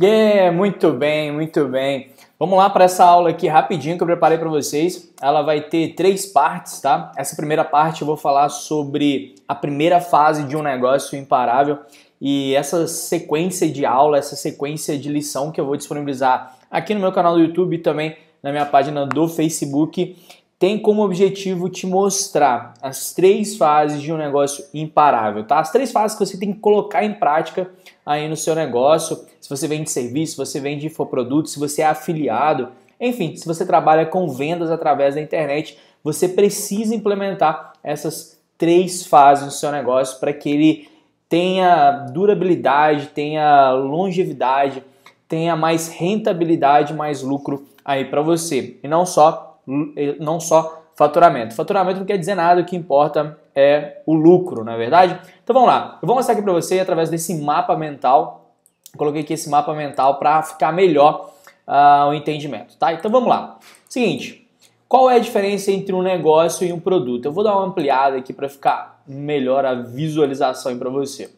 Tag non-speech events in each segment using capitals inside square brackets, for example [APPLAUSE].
Yeah, muito bem, muito bem. Vamos lá para essa aula aqui rapidinho que eu preparei para vocês. Ela vai ter três partes, tá? Essa primeira parte eu vou falar sobre a primeira fase de um negócio imparável e essa sequência de aula, essa sequência de lição que eu vou disponibilizar aqui no meu canal do YouTube e também na minha página do Facebook tem como objetivo te mostrar as três fases de um negócio imparável, tá? As três fases que você tem que colocar em prática aí no seu negócio, se você vende serviço, se você vende infoproduto, se você é afiliado, enfim, se você trabalha com vendas através da internet, você precisa implementar essas três fases no seu negócio para que ele tenha durabilidade, tenha longevidade, tenha mais rentabilidade, mais lucro aí para você. E não só Hum, não só faturamento. Faturamento não quer dizer nada, o que importa é o lucro, não é verdade? Então vamos lá, eu vou mostrar aqui para você através desse mapa mental, coloquei aqui esse mapa mental para ficar melhor uh, o entendimento, tá? Então vamos lá. Seguinte, qual é a diferença entre um negócio e um produto? Eu vou dar uma ampliada aqui para ficar melhor a visualização para você.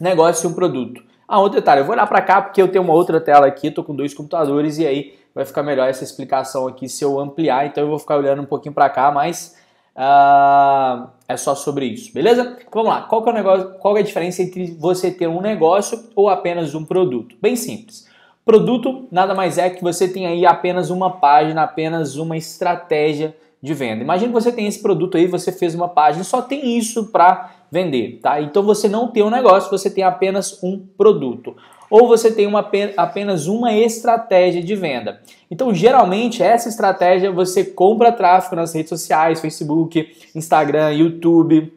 Negócio e um produto. Ah, outro detalhe, eu vou olhar para cá porque eu tenho uma outra tela aqui, estou com dois computadores e aí vai ficar melhor essa explicação aqui se eu ampliar, então eu vou ficar olhando um pouquinho para cá, mas uh, é só sobre isso, beleza? Então, vamos lá, qual, é, o negócio, qual é a diferença entre você ter um negócio ou apenas um produto? Bem simples. Produto nada mais é que você tem aí apenas uma página, apenas uma estratégia de venda. Imagina que você tem esse produto aí, você fez uma página, só tem isso para vender, tá? Então você não tem um negócio, você tem apenas um produto. Ou você tem uma, apenas uma estratégia de venda. Então, geralmente, essa estratégia você compra tráfego nas redes sociais, Facebook, Instagram, YouTube,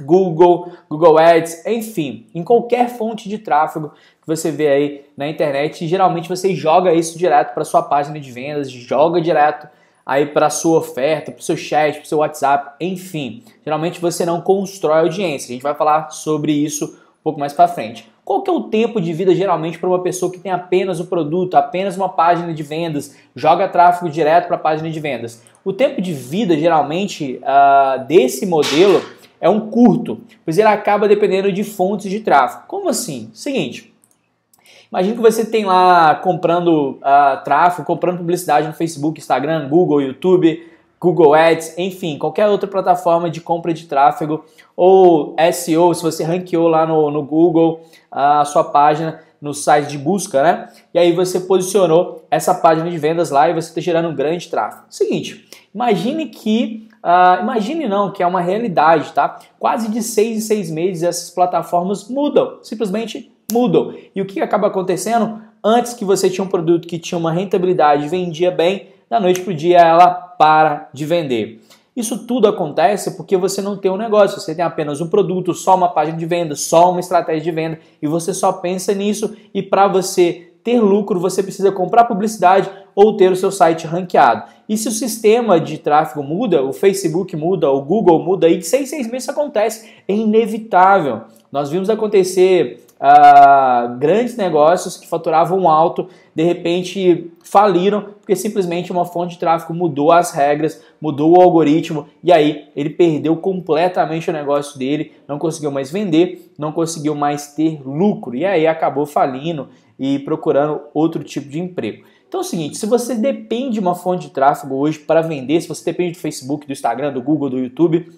Google, Google Ads, enfim, em qualquer fonte de tráfego que você vê aí na internet, geralmente você joga isso direto para sua página de vendas, joga direto aí para sua oferta, para o seu chat, para o seu WhatsApp, enfim. Geralmente você não constrói audiência. A gente vai falar sobre isso um pouco mais para frente. Qual que é o tempo de vida geralmente para uma pessoa que tem apenas o um produto, apenas uma página de vendas, joga tráfego direto para a página de vendas? O tempo de vida geralmente uh, desse modelo é um curto, pois ele acaba dependendo de fontes de tráfego. Como assim? Seguinte, Imagina que você tem lá comprando uh, tráfego, comprando publicidade no Facebook, Instagram, Google, YouTube, Google Ads, enfim, qualquer outra plataforma de compra de tráfego ou SEO, se você ranqueou lá no, no Google a sua página no site de busca, né? E aí você posicionou essa página de vendas lá e você está gerando um grande tráfego. Seguinte, imagine que Uh, imagine não, que é uma realidade, tá? Quase de seis em seis meses essas plataformas mudam, simplesmente mudam. E o que acaba acontecendo? Antes que você tinha um produto que tinha uma rentabilidade, vendia bem, da noite para o dia ela para de vender. Isso tudo acontece porque você não tem um negócio, você tem apenas um produto, só uma página de venda, só uma estratégia de venda e você só pensa nisso e para você ter lucro, você precisa comprar publicidade ou ter o seu site ranqueado. E se o sistema de tráfego muda, o Facebook muda, o Google muda, e seis, seis meses isso acontece, é inevitável. Nós vimos acontecer ah, grandes negócios que faturavam alto, de repente faliram, porque simplesmente uma fonte de tráfego mudou as regras, mudou o algoritmo, e aí ele perdeu completamente o negócio dele, não conseguiu mais vender, não conseguiu mais ter lucro, e aí acabou falindo e procurando outro tipo de emprego. Então é o seguinte, se você depende de uma fonte de tráfego hoje para vender, se você depende do Facebook, do Instagram, do Google, do YouTube,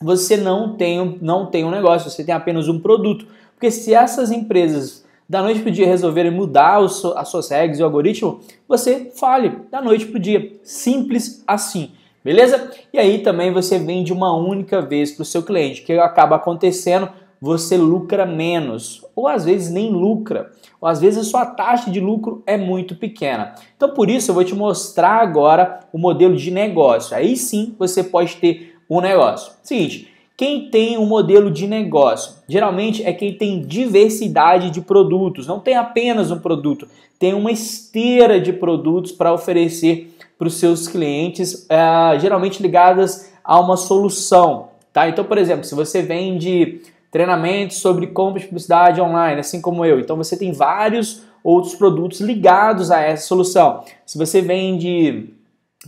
você não tem, não tem um negócio, você tem apenas um produto. Porque se essas empresas da noite para o dia resolverem mudar as suas regras e o algoritmo, você fale da noite para o dia. Simples assim. Beleza? E aí também você vende uma única vez para o seu cliente. O que acaba acontecendo? Você lucra menos, ou às vezes nem lucra, ou às vezes a sua taxa de lucro é muito pequena. Então, por isso, eu vou te mostrar agora o modelo de negócio. Aí sim você pode ter o negócio. Seguinte, quem tem um modelo de negócio, geralmente é quem tem diversidade de produtos, não tem apenas um produto, tem uma esteira de produtos para oferecer para os seus clientes, é, geralmente ligadas a uma solução, tá? Então, por exemplo, se você vende treinamentos sobre compra de publicidade online, assim como eu, então você tem vários outros produtos ligados a essa solução. Se você vende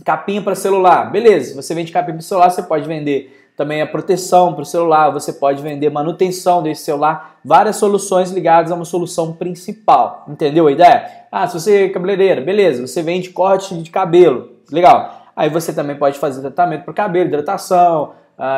Capinha para celular, beleza. Você vende capinha para celular, você pode vender também a proteção para o celular, você pode vender manutenção desse celular, várias soluções ligadas a uma solução principal. Entendeu a ideia? Ah, se você é cabeleireira, beleza, você vende corte de cabelo, legal. Aí você também pode fazer tratamento para o cabelo, hidratação,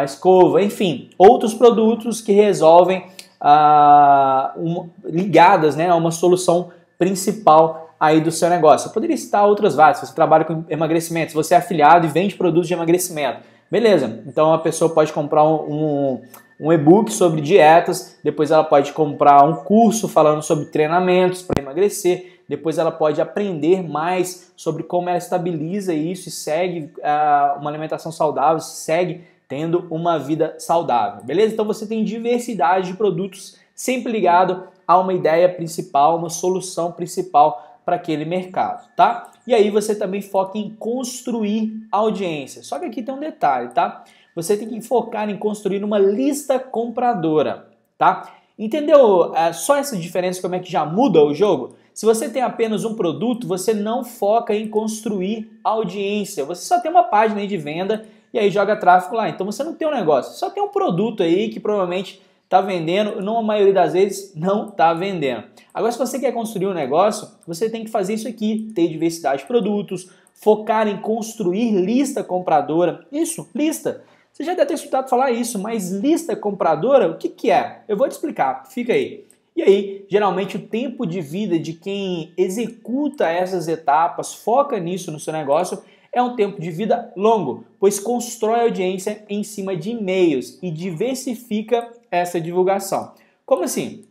escova, enfim, outros produtos que resolvem ah, um, ligadas né, a uma solução principal aí do seu negócio. Eu poderia citar outras várias, se você trabalha com emagrecimento, se você é afiliado e vende produtos de emagrecimento. Beleza, então a pessoa pode comprar um, um um e-book sobre dietas, depois ela pode comprar um curso falando sobre treinamentos para emagrecer, depois ela pode aprender mais sobre como ela estabiliza isso e segue uh, uma alimentação saudável, segue tendo uma vida saudável, beleza? Então você tem diversidade de produtos sempre ligado a uma ideia principal, uma solução principal para aquele mercado, tá? E aí você também foca em construir audiência. Só que aqui tem um detalhe, tá? Você tem que focar em construir uma lista compradora, tá? Entendeu é, só essa diferença como é que já muda o jogo? Se você tem apenas um produto, você não foca em construir audiência. Você só tem uma página aí de venda e aí joga tráfego lá. Então você não tem um negócio, só tem um produto aí que provavelmente está vendendo, numa maioria das vezes não está vendendo. Agora, se você quer construir um negócio, você tem que fazer isso aqui: ter diversidade de produtos, focar em construir lista compradora. Isso, lista. Você já deve ter escutado falar isso, mas lista compradora, o que, que é? Eu vou te explicar, fica aí. E aí, geralmente, o tempo de vida de quem executa essas etapas, foca nisso no seu negócio, é um tempo de vida longo, pois constrói audiência em cima de e-mails e diversifica essa divulgação. Como assim?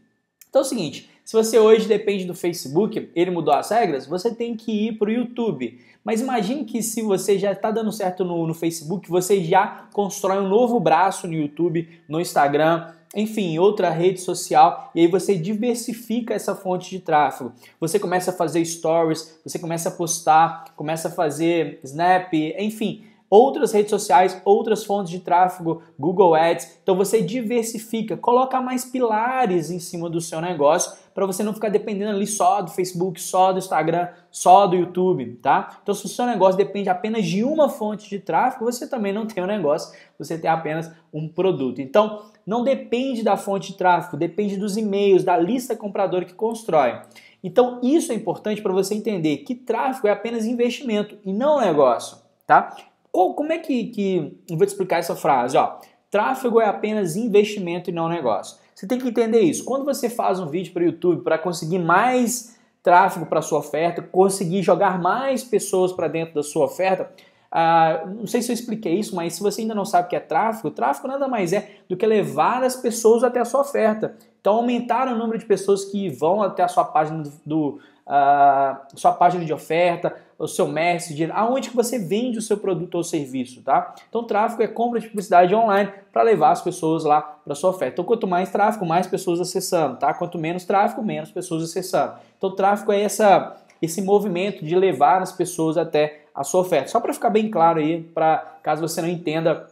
Então é o seguinte, se você hoje depende do Facebook, ele mudou as regras, você tem que ir para o YouTube. Mas imagine que se você já está dando certo no, no Facebook, você já constrói um novo braço no YouTube, no Instagram, enfim, outra rede social, e aí você diversifica essa fonte de tráfego. Você começa a fazer stories, você começa a postar, começa a fazer snap, enfim, outras redes sociais, outras fontes de tráfego, Google Ads. Então você diversifica, coloca mais pilares em cima do seu negócio para você não ficar dependendo ali só do Facebook, só do Instagram, só do YouTube, tá? Então se o seu negócio depende apenas de uma fonte de tráfego, você também não tem um negócio, você tem apenas um produto. Então não depende da fonte de tráfego, depende dos e-mails, da lista compradora que constrói. Então isso é importante para você entender que tráfego é apenas investimento e não negócio, tá? Qual, como é que, que. Eu vou te explicar essa frase, ó. Tráfego é apenas investimento e não negócio. Você tem que entender isso. Quando você faz um vídeo para o YouTube para conseguir mais tráfego para sua oferta, conseguir jogar mais pessoas para dentro da sua oferta, ah, não sei se eu expliquei isso, mas se você ainda não sabe o que é tráfego, tráfego nada mais é do que levar as pessoas até a sua oferta. Então aumentar o número de pessoas que vão até a sua página do, do ah, sua página de oferta, o seu mestre aonde que você vende o seu produto ou serviço, tá? Então, tráfego é compra de publicidade online para levar as pessoas lá para sua oferta. Então, quanto mais tráfego, mais pessoas acessando, tá? Quanto menos tráfego, menos pessoas acessando. Então, tráfego é essa esse movimento de levar as pessoas até a sua oferta. Só para ficar bem claro aí, para caso você não entenda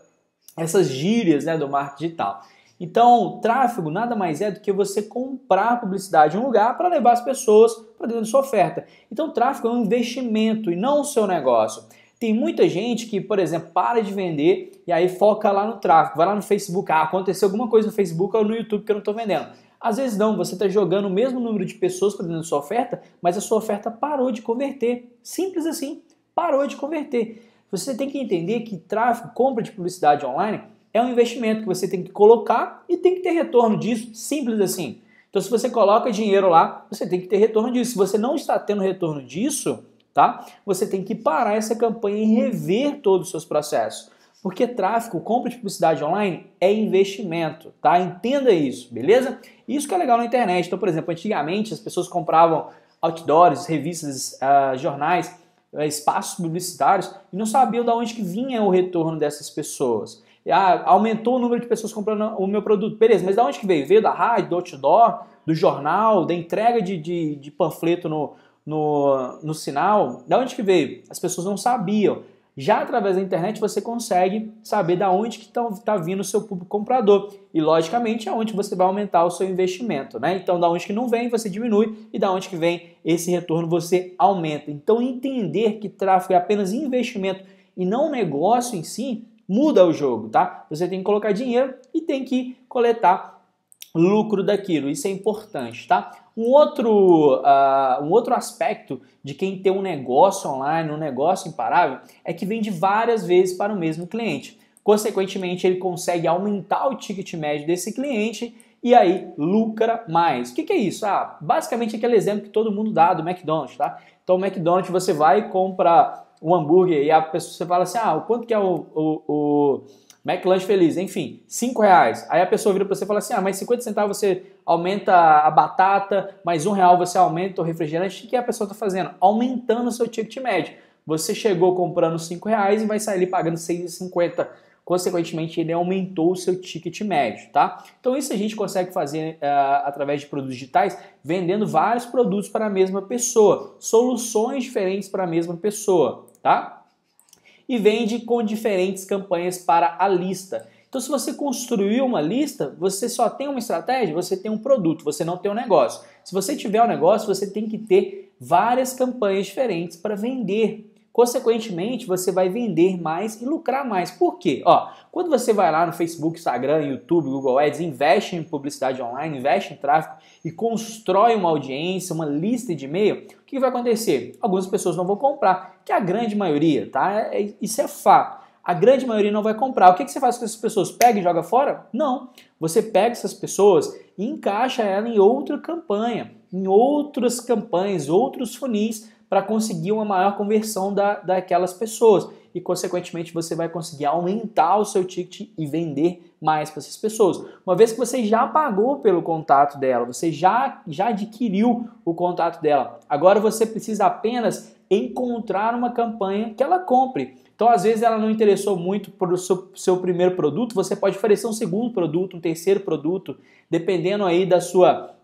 essas gírias né, do marketing digital. Então, tráfego nada mais é do que você comprar publicidade em um lugar para levar as pessoas para dentro da sua oferta. Então, tráfego é um investimento e não o seu negócio. Tem muita gente que, por exemplo, para de vender e aí foca lá no tráfego, vai lá no Facebook, ah, aconteceu alguma coisa no Facebook ou no YouTube que eu não estou vendendo. Às vezes não, você está jogando o mesmo número de pessoas para dentro da sua oferta, mas a sua oferta parou de converter. Simples assim, parou de converter. Você tem que entender que tráfego, compra de publicidade online é um investimento que você tem que colocar e tem que ter retorno disso, simples assim. Então, se você coloca dinheiro lá, você tem que ter retorno disso. Se você não está tendo retorno disso, tá? Você tem que parar essa campanha e rever todos os seus processos. Porque tráfego, compra de publicidade online é investimento, tá? Entenda isso, beleza? Isso que é legal na internet. Então, por exemplo, antigamente as pessoas compravam outdoors, revistas, uh, jornais, uh, espaços publicitários e não sabiam de onde que vinha o retorno dessas pessoas ah, aumentou o número de pessoas comprando o meu produto. Beleza, mas da onde que veio? Veio da rádio, do outdoor, do jornal, da entrega de, de, de panfleto no, no, no sinal? Da onde que veio? As pessoas não sabiam. Já através da internet você consegue saber da onde que está vindo o seu público comprador. E logicamente é onde você vai aumentar o seu investimento, né? Então da onde que não vem você diminui e da onde que vem esse retorno você aumenta. Então entender que tráfego é apenas investimento e não negócio em si muda o jogo, tá? Você tem que colocar dinheiro e tem que coletar lucro daquilo. Isso é importante, tá? Um outro, uh, um outro aspecto de quem tem um negócio online, um negócio imparável, é que vende várias vezes para o mesmo cliente. Consequentemente, ele consegue aumentar o ticket médio desse cliente e aí lucra mais. O que, que, é isso? Ah, basicamente aquele exemplo que todo mundo dá do McDonald's, tá? Então, o McDonald's você vai e compra um hambúrguer e a pessoa você fala assim: ah, quanto que é o, o, o McLanche feliz? Enfim, 5 reais. Aí a pessoa vira para você e fala assim: ah, mas 50 centavos você aumenta a batata, mais um real você aumenta o refrigerante. O que a pessoa está fazendo? Aumentando o seu ticket médio. Você chegou comprando 5 reais e vai sair ali pagando 6,50. Consequentemente, ele aumentou o seu ticket médio, tá? Então, isso a gente consegue fazer uh, através de produtos digitais, vendendo vários produtos para a mesma pessoa, soluções diferentes para a mesma pessoa tá? E vende com diferentes campanhas para a lista. Então, se você construiu uma lista, você só tem uma estratégia, você tem um produto, você não tem um negócio. Se você tiver um negócio, você tem que ter várias campanhas diferentes para vender Consequentemente, você vai vender mais e lucrar mais. Por quê? Ó, quando você vai lá no Facebook, Instagram, YouTube, Google Ads, investe em publicidade online, investe em tráfego e constrói uma audiência, uma lista de e-mail, o que vai acontecer? Algumas pessoas não vão comprar, que é a grande maioria, tá? É, é, isso é fato. A grande maioria não vai comprar. O que, que você faz com essas pessoas? Pega e joga fora? Não. Você pega essas pessoas e encaixa ela em outra campanha, em outras campanhas, outros funis para conseguir uma maior conversão da, daquelas pessoas. E, consequentemente, você vai conseguir aumentar o seu ticket e vender mais para essas pessoas. Uma vez que você já pagou pelo contato dela, você já, já adquiriu o contato dela, agora você precisa apenas encontrar uma campanha que ela compre. Então, às vezes, ela não interessou muito para o seu, seu, primeiro produto, você pode oferecer um segundo produto, um terceiro produto, dependendo aí da sua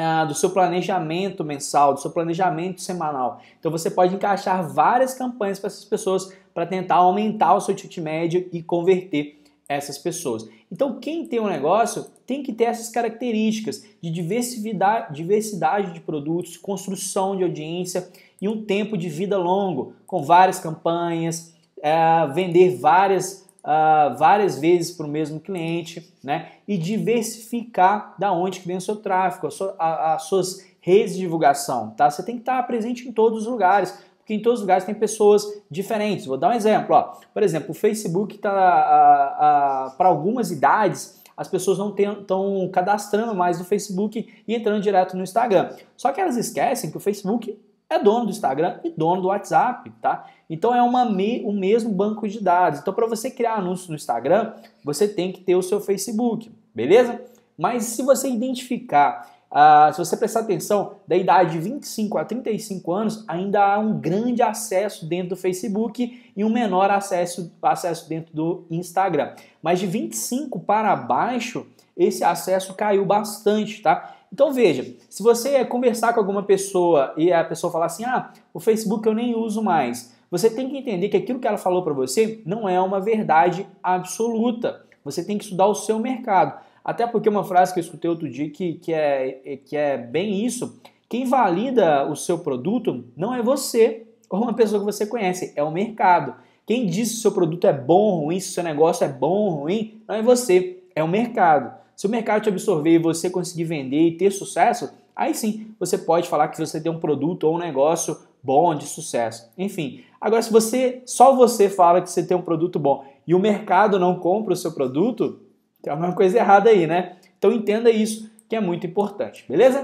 é, do seu planejamento mensal, do seu planejamento semanal. Então você pode encaixar várias campanhas para essas pessoas para tentar aumentar o seu ticket médio e converter essas pessoas. Então quem tem um negócio tem que ter essas características de diversidade, diversidade de produtos, construção de audiência e um tempo de vida longo, com várias campanhas, é, vender várias uh, várias vezes para o mesmo cliente, né? E diversificar da onde que vem o seu tráfego, a sua, a, as suas redes de divulgação, tá? Você tem que estar presente em todos os lugares, porque em todos os lugares tem pessoas diferentes. Vou dar um exemplo, ó. Por exemplo, o Facebook tá para algumas idades as pessoas não estão cadastrando mais no Facebook e entrando direto no Instagram. Só que elas esquecem que o Facebook é dono do Instagram e dono do WhatsApp, tá? Então é uma me, o mesmo banco de dados. Então para você criar anúncios no Instagram, você tem que ter o seu Facebook, beleza? Mas se você identificar, uh, se você prestar atenção, da idade de 25 a 35 anos, ainda há um grande acesso dentro do Facebook e um menor acesso, acesso dentro do Instagram. Mas de 25 para baixo, esse acesso caiu bastante, tá? Então veja, se você é conversar com alguma pessoa e a pessoa falar assim, ah, o Facebook eu nem uso mais, você tem que entender que aquilo que ela falou para você não é uma verdade absoluta. Você tem que estudar o seu mercado. Até porque uma frase que eu escutei outro dia que, que, é, que é bem isso: quem valida o seu produto não é você ou uma pessoa que você conhece, é o mercado. Quem diz se o seu produto é bom ou ruim, se o seu negócio é bom ou ruim, não é você, é o mercado. Se o mercado te absorver e você conseguir vender e ter sucesso, aí sim você pode falar que você tem um produto ou um negócio bom de sucesso. Enfim, agora se você só você fala que você tem um produto bom e o mercado não compra o seu produto, tem alguma coisa errada aí, né? Então entenda isso que é muito importante, beleza?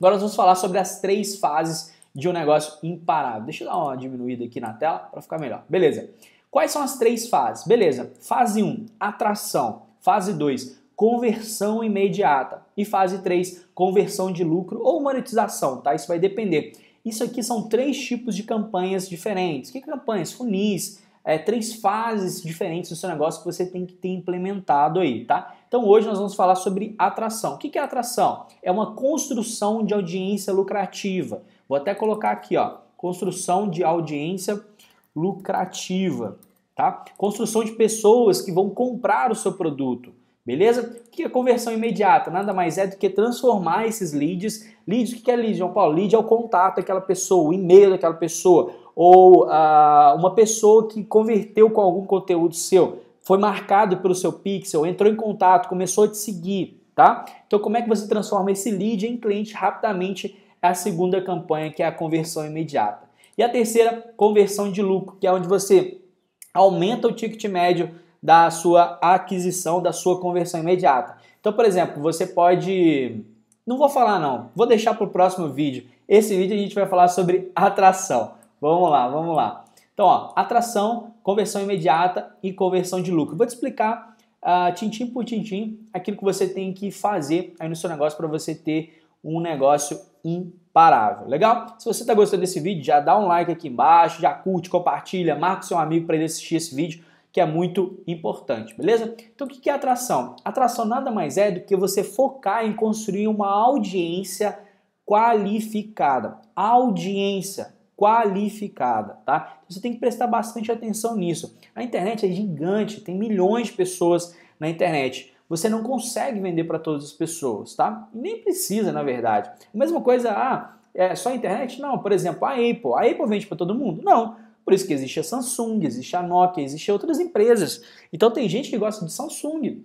Agora nós vamos falar sobre as três fases de um negócio imparável. Deixa eu dar uma diminuída aqui na tela para ficar melhor. Beleza. Quais são as três fases? Beleza. Fase 1, um, atração. Fase 2, conversão imediata. E fase 3, conversão de lucro ou monetização, tá? Isso vai depender. Isso aqui são três tipos de campanhas diferentes. Que é campanhas? Funis, é, três fases diferentes do seu negócio que você tem que ter implementado aí, tá? Então hoje nós vamos falar sobre atração. O que é atração? É uma construção de audiência lucrativa. Vou até colocar aqui, ó, construção de audiência lucrativa, tá? Construção de pessoas que vão comprar o seu produto. Beleza? O que é conversão imediata? Nada mais é do que transformar esses leads. Leads, o que é lead, João Paulo? Lead é o contato daquela pessoa, o e-mail daquela pessoa, ou ah, uma pessoa que converteu com algum conteúdo seu, foi marcado pelo seu pixel, entrou em contato, começou a te seguir, tá? Então, como é que você transforma esse lead em cliente rapidamente? É a segunda campanha, que é a conversão imediata. E a terceira, conversão de lucro, que é onde você aumenta o ticket médio da sua aquisição, da sua conversão imediata. Então, por exemplo, você pode. Não vou falar, não, vou deixar para o próximo vídeo. Esse vídeo a gente vai falar sobre atração. Vamos lá, vamos lá. Então, ó, atração, conversão imediata e conversão de lucro. Vou te explicar uh, tintim por tintim aquilo que você tem que fazer aí no seu negócio para você ter um negócio imparável. Legal? Se você está gostando desse vídeo, já dá um like aqui embaixo, já curte, compartilha, marca o seu amigo para ele assistir esse vídeo que é muito importante, beleza? Então, o que é atração? Atração nada mais é do que você focar em construir uma audiência qualificada. Audiência qualificada, tá? Então, você tem que prestar bastante atenção nisso. A internet é gigante, tem milhões de pessoas na internet. Você não consegue vender para todas as pessoas, tá? Nem precisa, na verdade. A mesma coisa, ah, é só a internet? Não, por exemplo, a Apple. A Apple vende para todo mundo? Não. Por isso que existe a Samsung, existe a Nokia, existe outras empresas. Então tem gente que gosta de Samsung,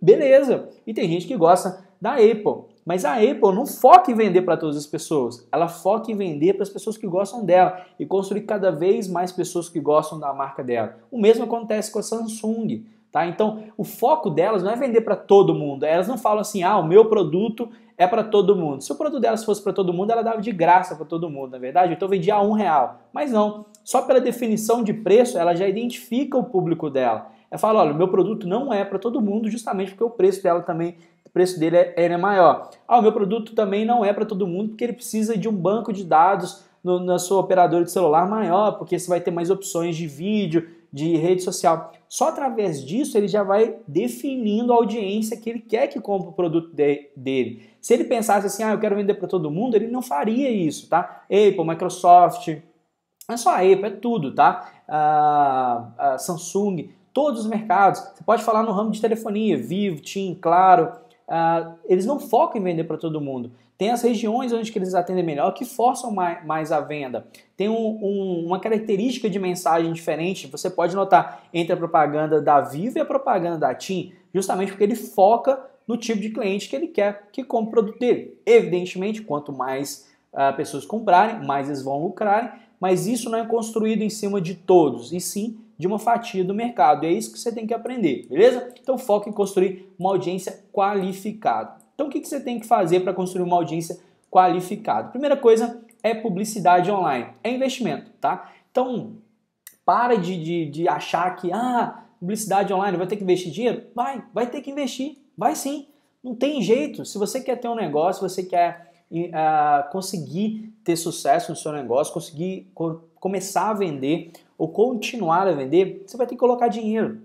beleza. E tem gente que gosta da Apple. Mas a Apple não foca em vender para todas as pessoas, ela foca em vender para as pessoas que gostam dela e construir cada vez mais pessoas que gostam da marca dela. O mesmo acontece com a Samsung. Tá? Então, o foco delas não é vender para todo mundo. Elas não falam assim, ah, o meu produto é para todo mundo. Se o produto delas fosse para todo mundo, ela dava de graça para todo mundo, na é verdade. Então, vendia a um real. Mas não. Só pela definição de preço, ela já identifica o público dela. Ela fala, olha, o meu produto não é para todo mundo, justamente porque o preço dela também, o preço dele é, é maior. Ah, o meu produto também não é para todo mundo, porque ele precisa de um banco de dados no, na sua operadora de celular maior, porque você vai ter mais opções de vídeo, de rede social. Só através disso ele já vai definindo a audiência que ele quer que compre o produto de, dele. Se ele pensasse assim, ah, eu quero vender para todo mundo, ele não faria isso, tá? Apple, Microsoft, não é só a Apple, é tudo, tá? A, a Samsung, todos os mercados. Você pode falar no ramo de telefonia, Vivo, TIM, Claro, ah, eles não focam em vender para todo mundo. Tem as regiões onde eles atendem melhor que forçam mais, mais a venda. Tem um, um, uma característica de mensagem diferente. Você pode notar entre a propaganda da Vivo e a propaganda da TIM, justamente porque ele foca no tipo de cliente que ele quer que compre o produto dele. Evidentemente, quanto mais ah, pessoas comprarem, mais eles vão lucrar, mas isso não é construído em cima de todos, e sim de uma fatia do mercado. E é isso que você tem que aprender, beleza? Então foca em construir uma audiência qualificada. Então o que, você tem que fazer para construir uma audiência qualificada? Primeira coisa é publicidade online, é investimento, tá? Então para de, de, de achar que ah, publicidade online vai ter que investir dinheiro? Vai, vai ter que investir, vai sim. Não tem jeito. Se você quer ter um negócio, você quer uh, conseguir ter sucesso no seu negócio, conseguir co começar a vender, ou continuar a vender, você vai ter que colocar dinheiro.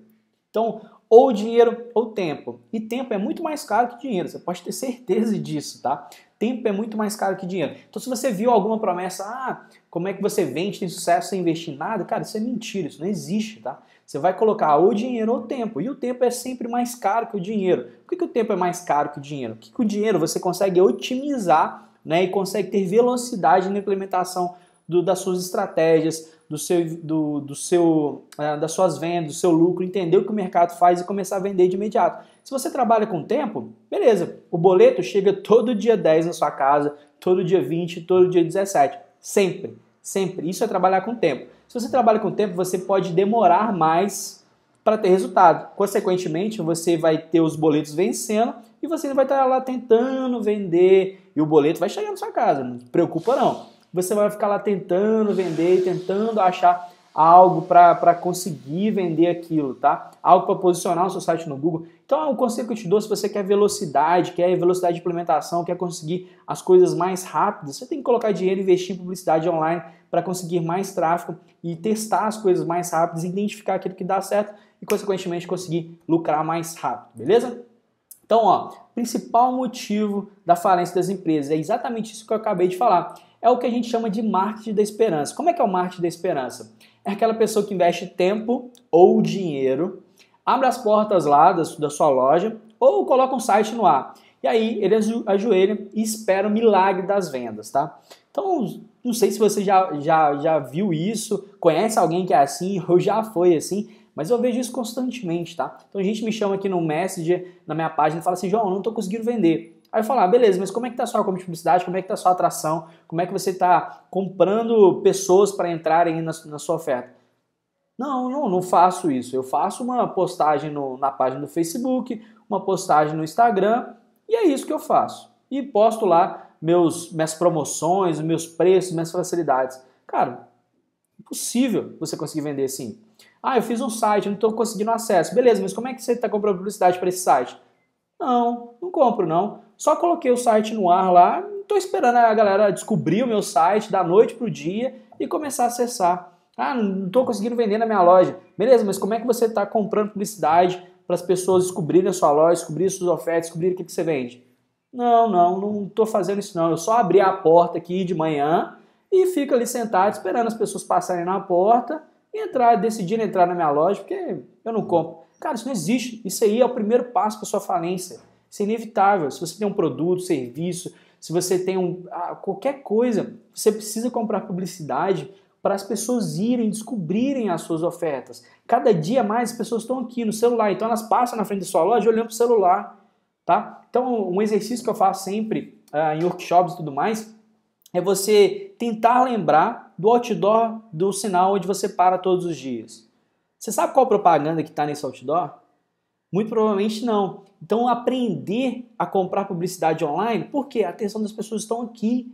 Então, ou dinheiro ou tempo. E tempo é muito mais caro que dinheiro, você pode ter certeza disso, tá? Tempo é muito mais caro que dinheiro. Então, se você viu alguma promessa, ah, como é que você vende, tem sucesso sem investir em nada, cara, isso é mentira, isso não existe, tá? Você vai colocar ou dinheiro ou tempo. E o tempo é sempre mais caro que o dinheiro. Por que, que o tempo é mais caro que o dinheiro? Porque o dinheiro você consegue otimizar né, e consegue ter velocidade na implementação do, das suas estratégias, do seu, do, do seu, é, das suas vendas, do seu lucro, entender o que o mercado faz e começar a vender de imediato. Se você trabalha com tempo, beleza, o boleto chega todo dia 10 na sua casa, todo dia 20, todo dia 17. Sempre, sempre. Isso é trabalhar com tempo. Se você trabalha com tempo, você pode demorar mais para ter resultado. Consequentemente, você vai ter os boletos vencendo e você vai estar lá tentando vender e o boleto vai chegar na sua casa. Não preocupa não você vai ficar lá tentando vender, tentando achar algo para conseguir vender aquilo, tá? Algo para posicionar o seu site no Google. Então, é um conselho que eu te dou se você quer velocidade, quer velocidade de implementação, quer conseguir as coisas mais rápidas, você tem que colocar dinheiro e investir em publicidade online para conseguir mais tráfego e testar as coisas mais rápidas, identificar aquilo que dá certo e, consequentemente, conseguir lucrar mais rápido, beleza? Então, ó, principal motivo da falência das empresas é exatamente isso que eu acabei de falar é o que a gente chama de marketing da esperança. Como é que é o marketing da esperança? É aquela pessoa que investe tempo ou dinheiro, abre as portas lá da, sua loja ou coloca um site no ar. E aí ele ajoelha e espera o milagre das vendas, tá? Então, não sei se você já, já, já viu isso, conhece alguém que é assim [LAUGHS] ou já foi assim, mas eu vejo isso constantemente, tá? Então a gente me chama aqui no Messenger, na minha página, e fala assim, João, não estou conseguindo vender. Aí eu falo, ah, beleza, mas como é que tá a sua compra de publicidade? Como é que tá a sua atração? Como é que você está comprando pessoas para entrarem na, na, sua oferta? Não, não, não faço isso. Eu faço uma postagem no, na página do Facebook, uma postagem no Instagram, e é isso que eu faço. E posto lá meus, minhas promoções, meus preços, minhas facilidades. Cara, impossível você conseguir vender assim. Ah, eu fiz um site, não estou conseguindo acesso. Beleza, mas como é que você está comprando publicidade para esse site? Não, não compro não. Só coloquei o site no ar lá, estou esperando a galera descobrir o meu site da noite para o dia e começar a acessar. Ah, não estou conseguindo vender na minha loja. Beleza, mas como é que você está comprando publicidade para as pessoas descobrirem a sua loja, descobrirem suas ofertas, descobrirem o que, que você vende? Não, não, não estou fazendo isso não. Eu só abri a porta aqui de manhã e fico ali sentado esperando as pessoas passarem na porta e entrar, decidirem entrar na minha loja, porque eu não compro. Cara, isso não existe. Isso aí é o primeiro passo para sua falência. Isso é inevitável. Se você tem um produto, serviço, se você tem um, ah, qualquer coisa, você precisa comprar publicidade para as pessoas irem descobrirem as suas ofertas. Cada dia mais as pessoas estão aqui no celular, então elas passam na frente da sua loja olhando para o celular, tá? Então, um exercício que eu faço sempre uh, em workshops e tudo mais é você tentar lembrar do outdoor do sinal onde você para todos os dias. Você sabe qual propaganda que está nesse outdoor? Muito provavelmente não. Então, aprender a comprar publicidade online, porque a atenção das pessoas estão aqui.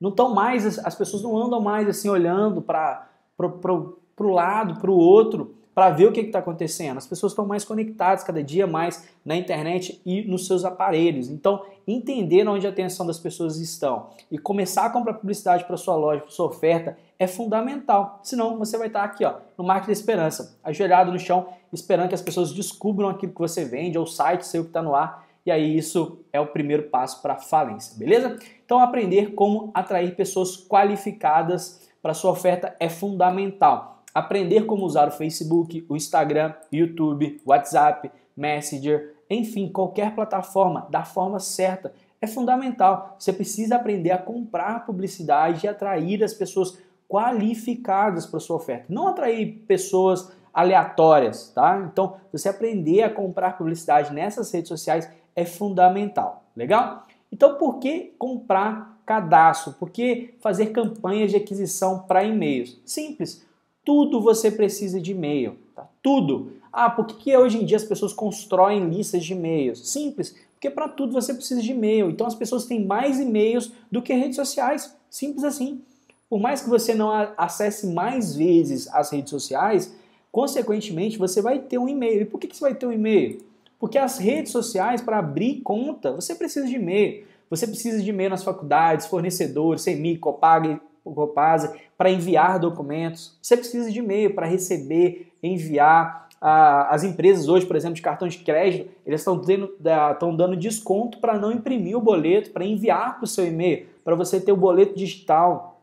Não estão mais, as pessoas não andam mais assim olhando para o lado, para o outro para ver o que está acontecendo. As pessoas estão mais conectadas cada dia mais na internet e nos seus aparelhos. Então, entender onde a atenção das pessoas estão e começar a comprar publicidade para sua loja, para sua oferta, é fundamental. Senão, você vai estar tá aqui ó, no marketing da esperança, ajoelhado no chão, esperando que as pessoas descubram aquilo que você vende ou o site seu que está no ar. E aí, isso é o primeiro passo para a falência, beleza? Então, aprender como atrair pessoas qualificadas para sua oferta é fundamental aprender como usar o Facebook, o Instagram, YouTube, WhatsApp, Messenger, enfim, qualquer plataforma da forma certa é fundamental. Você precisa aprender a comprar publicidade e atrair as pessoas qualificadas para sua oferta, não atrair pessoas aleatórias, tá? Então, você aprender a comprar publicidade nessas redes sociais é fundamental, legal? Então, por que comprar cadastro? Por que fazer campanhas de aquisição para e-mails? Simples. Tudo você precisa de e-mail, tá? Tudo. Ah, por que hoje em dia as pessoas constroem listas de e-mails? Simples, porque para tudo você precisa de e-mail. Então as pessoas têm mais e-mails do que redes sociais. Simples assim. Por mais que você não acesse mais vezes as redes sociais, consequentemente você vai ter um e-mail. E por que, que você vai ter um e-mail? Porque as redes sociais, para abrir conta, você precisa de e-mail. Você precisa de e-mail nas faculdades, fornecedores, semi, Copag, Copasa, para enviar documentos. Você precisa de e-mail para receber, enviar. Ah, as empresas hoje, por exemplo, de cartão de crédito, eles estão dando desconto para não imprimir o boleto, para enviar para o seu e-mail, para você ter o boleto digital.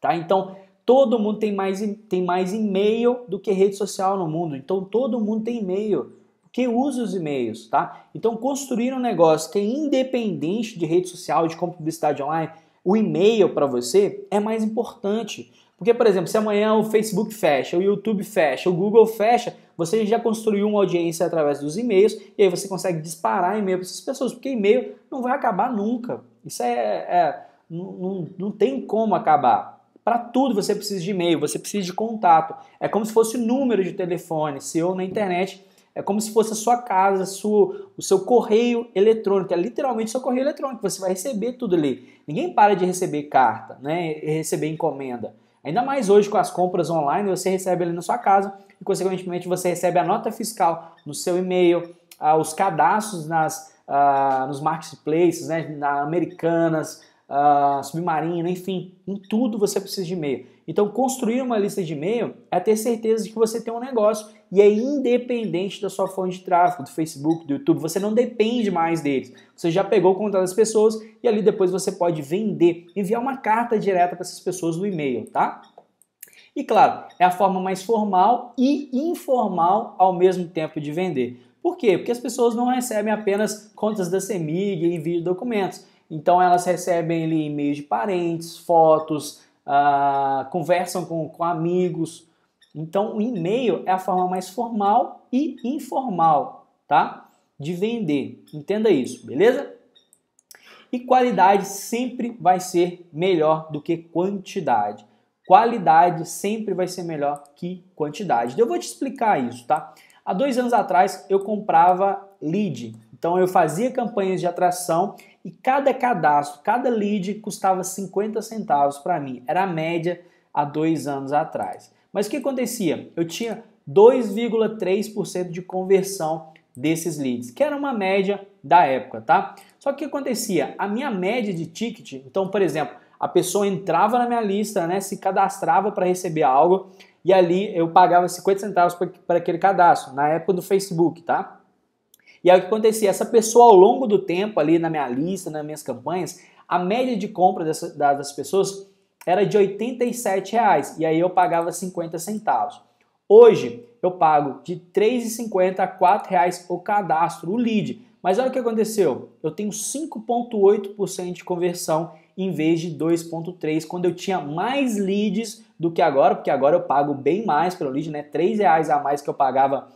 Tá? Então, todo mundo tem mais, tem mais e-mail do que rede social no mundo. Então, todo mundo tem e-mail. que usa os e-mails, tá? Então, construir um negócio que é independente de rede social, de como publicidade online, o e-mail para você é mais importante. Porque, por exemplo, se amanhã o Facebook fecha, o YouTube fecha, o Google fecha, você já construiu uma audiência através dos e-mails e aí você consegue disparar e-mail para essas pessoas, porque e-mail não vai acabar nunca. Isso é. é não, não, não tem como acabar. Para tudo você precisa de e-mail, você precisa de contato. É como se fosse número de telefone, se ou na internet é como se fosse a sua casa, a sua, o seu correio eletrônico. É literalmente seu correio eletrônico. Você vai receber tudo ali. Ninguém para de receber carta, né? Receber encomenda. Ainda mais hoje com as compras online, você recebe ali na sua casa e, consequentemente, você recebe a nota fiscal no seu e-mail, ah, os cadastros nas, ah, nos marketplaces, né, na Americanas, uh, submarino, enfim, em tudo você precisa de e-mail. Então, construir uma lista de e-mail é ter certeza de que você tem um negócio e é independente da sua fonte de tráfego, do Facebook, do YouTube. Você não depende mais deles. Você já pegou o contato das pessoas e ali depois você pode vender, enviar uma carta direta para essas pessoas no e-mail, tá? E claro, é a forma mais formal e informal ao mesmo tempo de vender. Por quê? Porque as pessoas não recebem apenas contas da CEMIG e envio de documentos. Então elas recebem ali e-mails de parentes, fotos, uh, conversam com, com amigos. Então o e-mail é a forma mais formal e informal, tá? De vender. Entenda isso, beleza? E qualidade sempre vai ser melhor do que quantidade. Qualidade sempre vai ser melhor que quantidade. Eu vou te explicar isso, tá? Há dois anos atrás eu comprava lead. Então eu fazia campanhas de atração e cada cadastro, cada lead custava 50 centavos para mim. Era a média há dois anos atrás. Mas o que acontecia? Eu tinha 2,3% de conversão desses leads, que era uma média da época, tá? Só que o que acontecia? A minha média de ticket, então, por exemplo, a pessoa entrava na minha lista, né, se cadastrava para receber algo e ali eu pagava 50 centavos para aquele cadastro, na época do Facebook, tá? E aí o que acontecia? Essa pessoa, ao longo do tempo, ali na minha lista, nas minhas campanhas, a média de compra dessa, das pessoas era de R$ 87,00 e aí eu pagava 50 centavos. Hoje eu pago de R$ 3,50 a R$ reais o cadastro, o lead. Mas olha o que aconteceu, eu tenho 5,8% de conversão em vez de 2,3% quando eu tinha mais leads do que agora, porque agora eu pago bem mais pelo lead, né? R$ reais a mais que eu pagava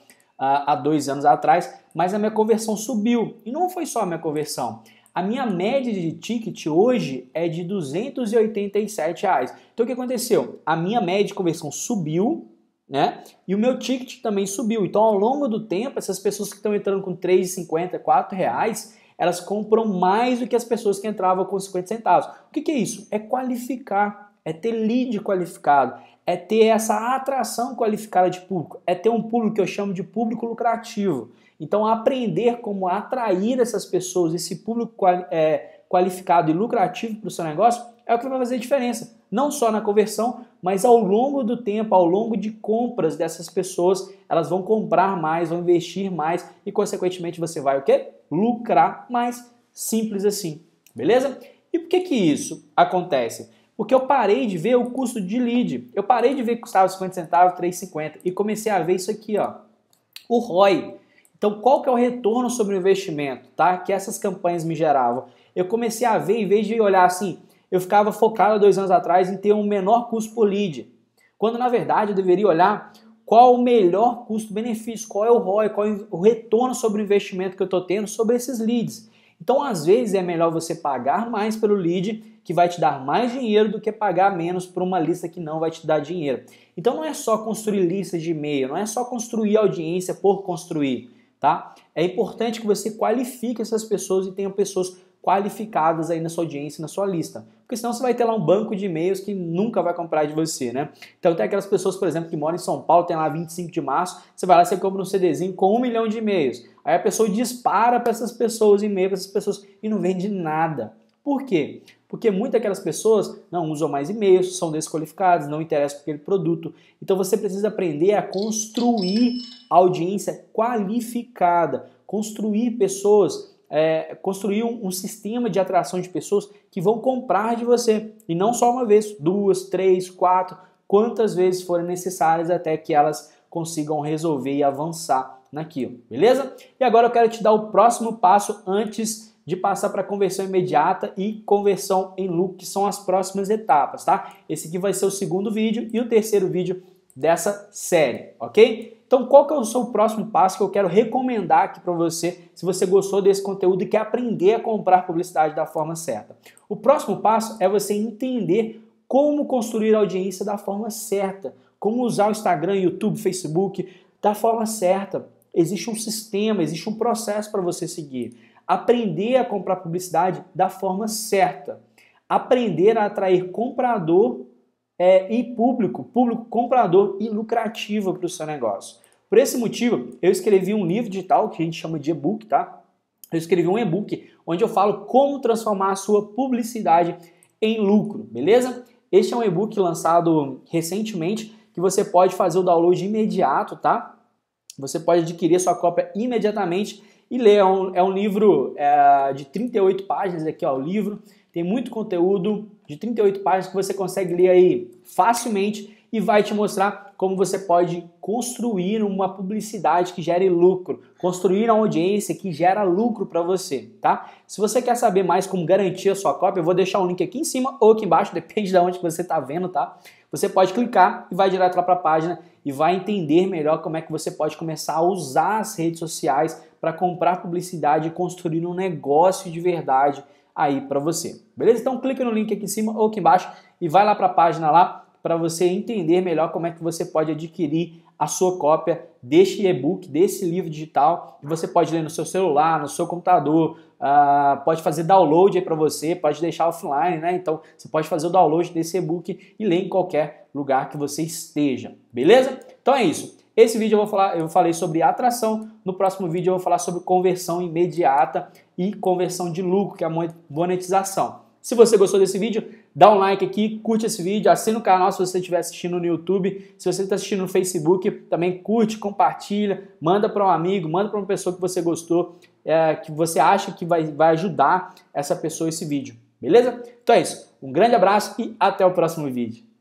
há dois anos atrás, mas a minha conversão subiu. E não foi só a minha conversão. A minha média de ticket hoje é de 287 reais. Então o que aconteceu? A minha média de conversão subiu, né? E o meu ticket também subiu. Então ao longo do tempo, essas pessoas que estão entrando com 3,50, 4 reais, elas compram mais do que as pessoas que entravam com 50 centavos. O que, que é isso? É qualificar, é ter lead qualificado, é ter essa atração qualificada de público, é ter um público que eu chamo de público lucrativo. Então, aprender como atrair essas pessoas, esse público é, qualificado e lucrativo para o seu negócio, é o que vai fazer diferença. Não só na conversão, mas ao longo do tempo, ao longo de compras dessas pessoas, elas vão comprar mais, vão investir mais e, consequentemente, você vai o quê? Lucrar mais. Simples assim, beleza? E por que que isso acontece? Porque eu parei de ver o custo de lead. Eu parei de ver que custava 50 centavos, 3,50 e comecei a ver isso aqui, ó. O ROI. Então, qual que é o retorno sobre o investimento, tá? Que essas campanhas me geravam. Eu comecei a ver, em vez de olhar assim, eu ficava focado dois anos atrás em ter um menor custo por lead. Quando na verdade eu deveria olhar qual o melhor custo-benefício, qual é o ROI, qual é o retorno sobre o investimento que eu estou tendo sobre esses leads. Então, às vezes, é melhor você pagar mais pelo lead, que vai te dar mais dinheiro, do que pagar menos por uma lista que não vai te dar dinheiro. Então, não é só construir listas de e-mail, não é só construir audiência por construir, tá? É importante que você qualifique essas pessoas e tenha pessoas qualificadas aí na sua audiência, na sua lista. Porque senão você vai ter lá um banco de e-mails que nunca vai comprar de você, né? Então tem aquelas pessoas, por exemplo, que moram em São Paulo, tem lá 25 de março, você vai lá e você compra um CDzinho com um milhão de e-mails. Aí a pessoa dispara para essas pessoas, e-mail para essas pessoas e não vende nada. Por quê? Porque muitas daquelas pessoas não usam mais e-mails, são desqualificadas, não interessam por aquele produto. Então você precisa aprender a construir audiência qualificada, construir pessoas, é, construir um, um sistema de atração de pessoas que vão comprar de você. E não só uma vez, duas, três, quatro, quantas vezes forem necessárias até que elas consigam resolver e avançar naquilo, beleza? E agora eu quero te dar o próximo passo antes de passar para conversão imediata e conversão em look, que são as próximas etapas, tá? Esse aqui vai ser o segundo vídeo e o terceiro vídeo dessa série, ok? Então, qual que é o seu próximo passo que eu quero recomendar aqui para você, se você gostou desse conteúdo e quer aprender a comprar publicidade da forma certa? O próximo passo é você entender como construir audiência da forma certa, como usar o Instagram, YouTube, Facebook da forma certa Existe um sistema, existe um processo para você seguir. Aprender a comprar publicidade da forma certa. Aprender a atrair comprador é, e público, público comprador e lucrativo para o seu negócio. Por esse motivo, eu escrevi um livro digital que a gente chama de e-book, tá? Eu escrevi um e-book onde eu falo como transformar a sua publicidade em lucro, beleza? Este é um e-book lançado recentemente que você pode fazer o download imediato, tá? Você pode adquirir sua cópia imediatamente e ler. É um, é um livro é, de 38 páginas, aqui ó, o livro. Tem muito conteúdo de 38 páginas que você consegue ler aí facilmente e vai te mostrar como você pode construir uma publicidade que gere lucro, construir uma audiência que gera lucro para você, tá? Se você quer saber mais como garantir a sua cópia, eu vou deixar o um link aqui em cima ou aqui embaixo, [LAUGHS] depende de onde você está vendo, tá? Você pode clicar e vai direto lá para a página e vai entender melhor como é que você pode começar a usar as redes sociais para comprar publicidade e construir um negócio de verdade aí para você. Beleza? Então clica no link aqui em cima ou aqui embaixo e vai lá para a página lá para você entender melhor como é que você pode adquirir a sua cópia deste e-book, desse livro digital, e você pode ler no seu celular, no seu computador, Uh, pode fazer download aí para você, pode deixar offline, né? Então você pode fazer o download desse e-book e ler em qualquer lugar que você esteja, beleza? Então é isso. Esse vídeo eu vou falar, eu falei sobre atração. No próximo vídeo eu vou falar sobre conversão imediata e conversão de lucro, que é a monetização. Se você gostou desse vídeo, dá um like aqui, curte esse vídeo, assina o canal se você estiver assistindo no YouTube, se você está assistindo no Facebook, também curte, compartilha, manda para um amigo, manda para uma pessoa que você gostou é, que você acha que vai, vai ajudar essa pessoa esse vídeo. Beleza? Então é isso. Um grande abraço e até o próximo vídeo.